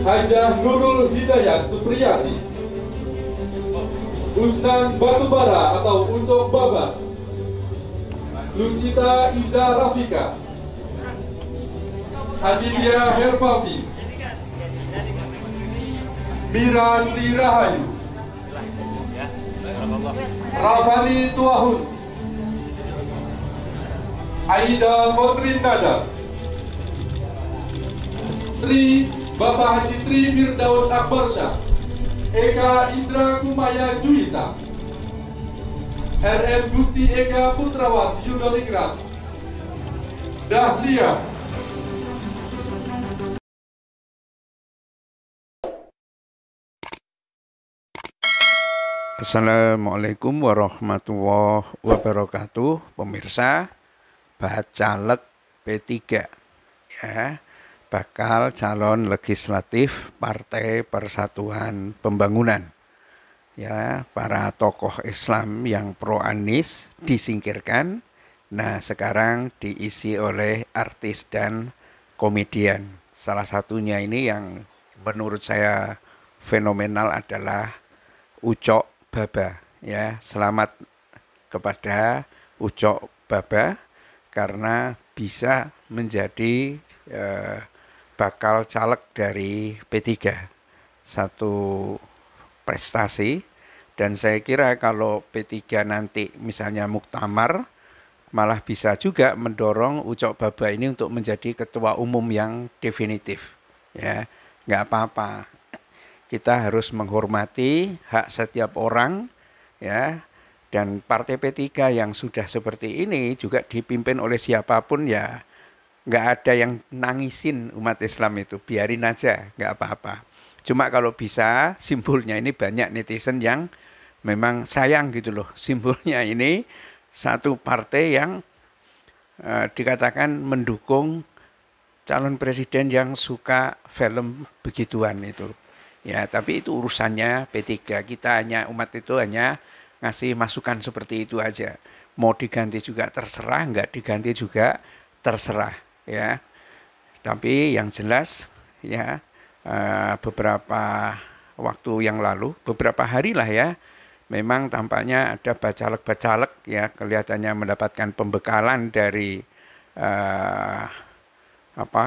Hajah Nurul Hidayat Supriyati Usnan Batubara atau Uncok Baba Lusita Iza Rafika Aditya Herpavi Mira Sri Rahayu Rafali Tuahuns Aida Motrin Nada Tri Bapak Haji Tri Firdaus Akbar Syah, Eka Indra Kumaya Juwita, RM Gusti Eka Putrawati Yudolingrat, Dahlia Assalamualaikum warahmatullahi wabarakatuh Pemirsa Bacalek P3 Ya bakal calon legislatif Partai Persatuan Pembangunan. Ya, para tokoh Islam yang pro Anis disingkirkan. Nah, sekarang diisi oleh artis dan komedian. Salah satunya ini yang menurut saya fenomenal adalah Ucok Baba. Ya, selamat kepada Ucok Baba karena bisa menjadi eh, bakal caleg dari P3. Satu prestasi dan saya kira kalau P3 nanti misalnya muktamar malah bisa juga mendorong Ucok Baba ini untuk menjadi ketua umum yang definitif. Ya, nggak apa-apa. Kita harus menghormati hak setiap orang ya dan partai P3 yang sudah seperti ini juga dipimpin oleh siapapun ya nggak ada yang nangisin umat Islam itu, biarin aja, nggak apa-apa. Cuma kalau bisa simbolnya ini banyak netizen yang memang sayang gitu loh. Simbolnya ini satu partai yang eh, dikatakan mendukung calon presiden yang suka film begituan itu. Ya, tapi itu urusannya P3. Kita hanya umat itu hanya ngasih masukan seperti itu aja. Mau diganti juga terserah, nggak diganti juga terserah ya tapi yang jelas ya eh, beberapa waktu yang lalu beberapa hari lah ya memang tampaknya ada bacalek-bacalek ya kelihatannya mendapatkan pembekalan dari uh, apa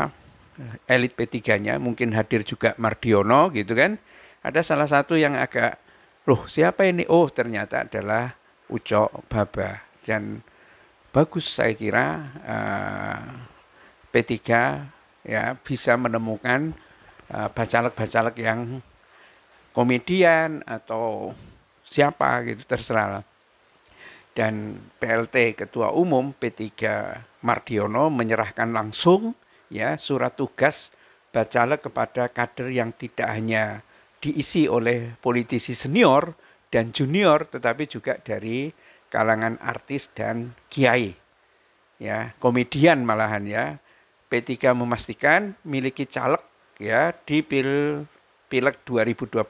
elit P3-nya mungkin hadir juga Mardiono gitu kan ada salah satu yang agak loh siapa ini oh ternyata adalah Ucok Baba dan bagus saya kira uh, P3 ya bisa menemukan eh, bacalek-bacalek uh, yang komedian atau siapa gitu terserah Dan PLT Ketua Umum P3 Mardiono menyerahkan langsung ya surat tugas bacalek kepada kader yang tidak hanya diisi oleh politisi senior dan junior tetapi juga dari kalangan artis dan kiai ya komedian malahan ya P3 memastikan miliki caleg ya di pil pileg 2024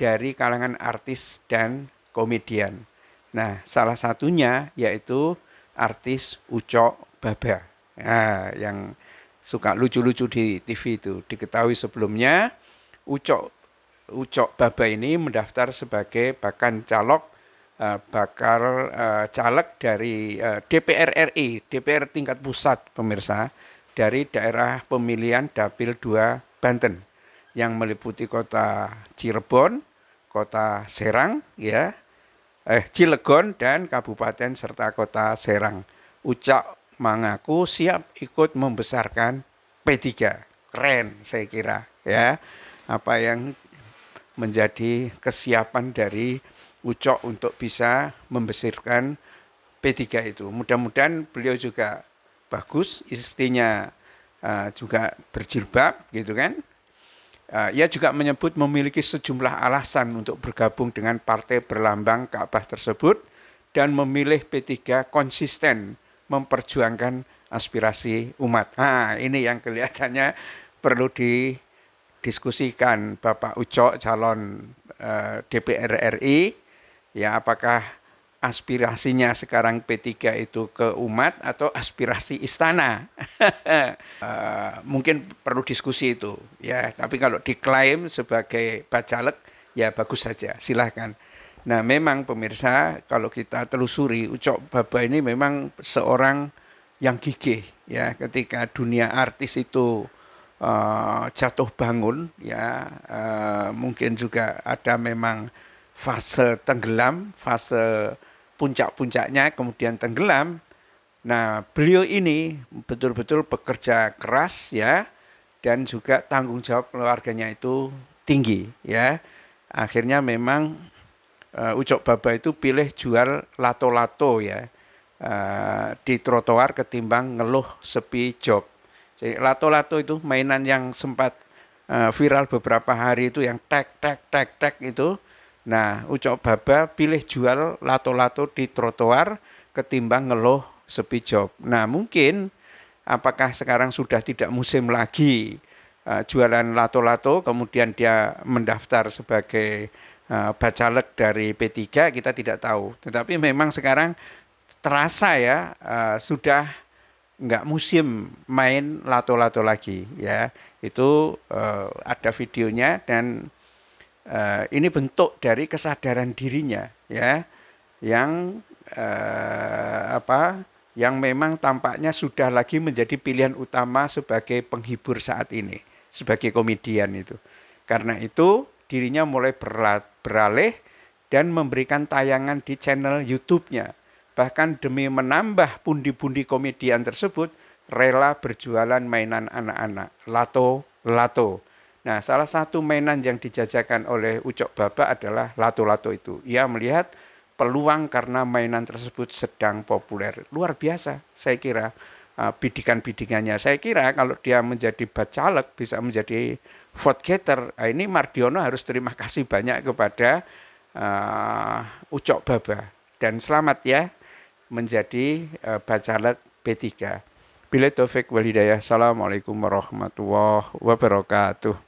dari kalangan artis dan komedian. Nah, salah satunya yaitu artis uco Baba. Nah, yang suka lucu-lucu di TV itu. Diketahui sebelumnya uco uco Baba ini mendaftar sebagai bahkan calok Eh, bakal uh, caleg dari uh, DPR RI, DPR tingkat pusat pemirsa dari daerah pemilihan Dapil 2 Banten yang meliputi kota Cirebon, kota Serang ya, eh Cilegon dan kabupaten serta kota Serang. Ucak mengaku siap ikut membesarkan P3. Keren saya kira ya. Apa yang menjadi kesiapan dari Ucok untuk bisa membesarkan P3 itu. Mudah-mudahan beliau juga bagus, istrinya uh, juga berjilbab gitu kan. Uh, ia juga menyebut memiliki sejumlah alasan untuk bergabung dengan partai berlambang Ka'bah tersebut dan memilih P3 konsisten memperjuangkan aspirasi umat. Nah, ini yang kelihatannya perlu didiskusikan Bapak Ucok calon eh, DPR RI ya apakah aspirasinya sekarang P3 itu ke umat atau aspirasi istana. uh, mungkin perlu diskusi itu ya, tapi kalau diklaim sebagai bacalek ya bagus saja, silahkan. Nah, memang pemirsa kalau kita telusuri Ucok Baba ini memang seorang yang gigih ya ketika dunia artis itu uh, jatuh bangun ya uh, mungkin juga ada memang fase tenggelam, fase puncak-puncaknya kemudian tenggelam. Nah, beliau ini betul-betul bekerja keras ya dan juga tanggung jawab keluarganya itu tinggi ya. Akhirnya memang uh, Ucok Baba itu pilih jual lato-lato ya uh, di trotoar ketimbang ngeluh sepi job. Jadi lato-lato itu mainan yang sempat uh, viral beberapa hari itu yang tek tek tek tek itu Nah, ucok baba pilih jual lato-lato di trotoar ketimbang ngeluh sepi job. Nah, mungkin apakah sekarang sudah tidak musim lagi uh, jualan lato-lato kemudian dia mendaftar sebagai uh, bacalek dari P3 kita tidak tahu. Tetapi memang sekarang terasa ya uh, sudah nggak musim main lato-lato lagi ya itu uh, ada videonya dan Uh, ini bentuk dari kesadaran dirinya ya yang uh, apa yang memang tampaknya sudah lagi menjadi pilihan utama sebagai penghibur saat ini sebagai komedian itu karena itu dirinya mulai beralih dan memberikan tayangan di channel YouTube-nya bahkan demi menambah pundi-pundi komedian tersebut rela berjualan mainan anak-anak lato lato Nah, salah satu mainan yang dijajakan oleh Ucok Baba adalah lato-lato itu. Ia melihat peluang karena mainan tersebut sedang populer. Luar biasa, saya kira eh, bidikan-bidikannya. Saya kira kalau dia menjadi bacalek bisa menjadi vote getter. Nah, ini Mardiono harus terima kasih banyak kepada uh, Ucok Baba. Dan selamat ya menjadi uh, bacalek P3. Bila Taufik Walhidayah. Assalamualaikum warahmatullahi wabarakatuh.